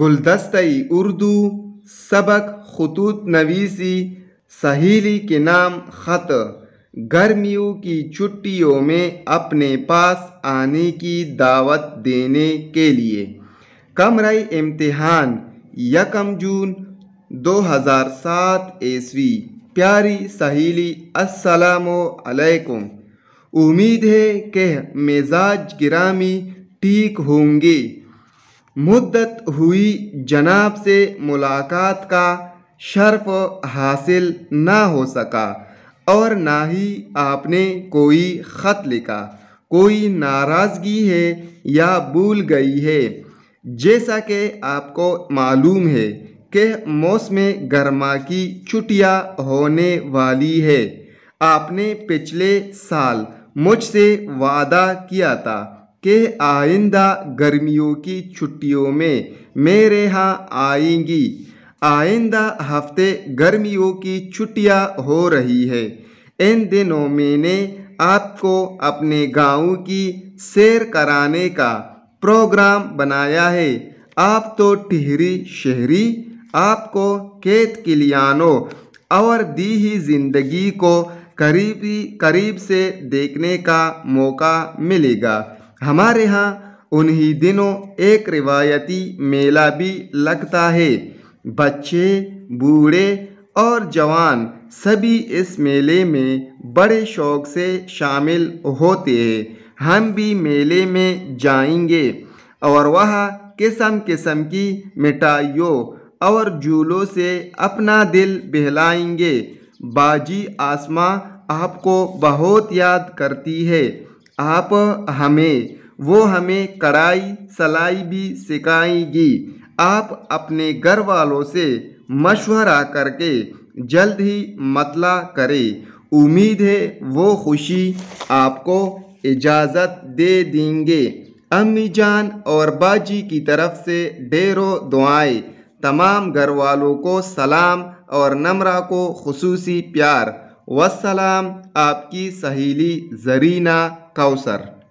गुलदस्ते उर्दू सबक खतूत नवीसी सहेली के नाम ख़त गर्मियों की छुट्टियों में अपने पास आने की दावत देने के लिए कमरे इम्तहान यकम जून 2007 ईस्वी प्यारी सहेली असलकुम उम्मीद है कि मिजाज ग्रामी ठीक होंगे मुद्दत हुई जनाब से मुलाकात का शर्फ हासिल ना हो सका और ना ही आपने कोई ख़त लिखा कोई नाराज़गी है या भूल गई है जैसा कि आपको मालूम है कि मौसम गर्मा की छुट्टियाँ होने वाली है आपने पिछले साल मुझसे वादा किया था कि आइंदा गर्मियों की छुट्टियों में मेरे यहाँ आएंगी आइंदा हफ्ते गर्मियों की छुट्टियाँ हो रही है इन दिनों मैंने आपको अपने गांव की सैर कराने का प्रोग्राम बनाया है आप तो टिहरी शहरी आपको खेत किलियानों और दी ही ज़िंदगी को करीबी करीब से देखने का मौका मिलेगा हमारे यहाँ उन्हीं दिनों एक रिवायती मेला भी लगता है बच्चे बूढ़े और जवान सभी इस मेले में बड़े शौक से शामिल होते हैं हम भी मेले में जाएंगे और वहाँ किस्म किस्म की मिठाइयों और झूलों से अपना दिल बहलाएंगे बाजी आसमां आपको बहुत याद करती है आप हमें वो हमें कढ़ाई सलाई भी सिखाएगी आप अपने घर वालों से मशवरा करके जल्द ही मतला करें उम्मीद है वो खुशी आपको इजाज़त दे देंगे अम्मी जान और बाजी की तरफ से डेरो दुआएं तमाम घर वालों को सलाम और नम्रा को खसूसी प्यार वसलाम आपकी सहेली जरीना कौसर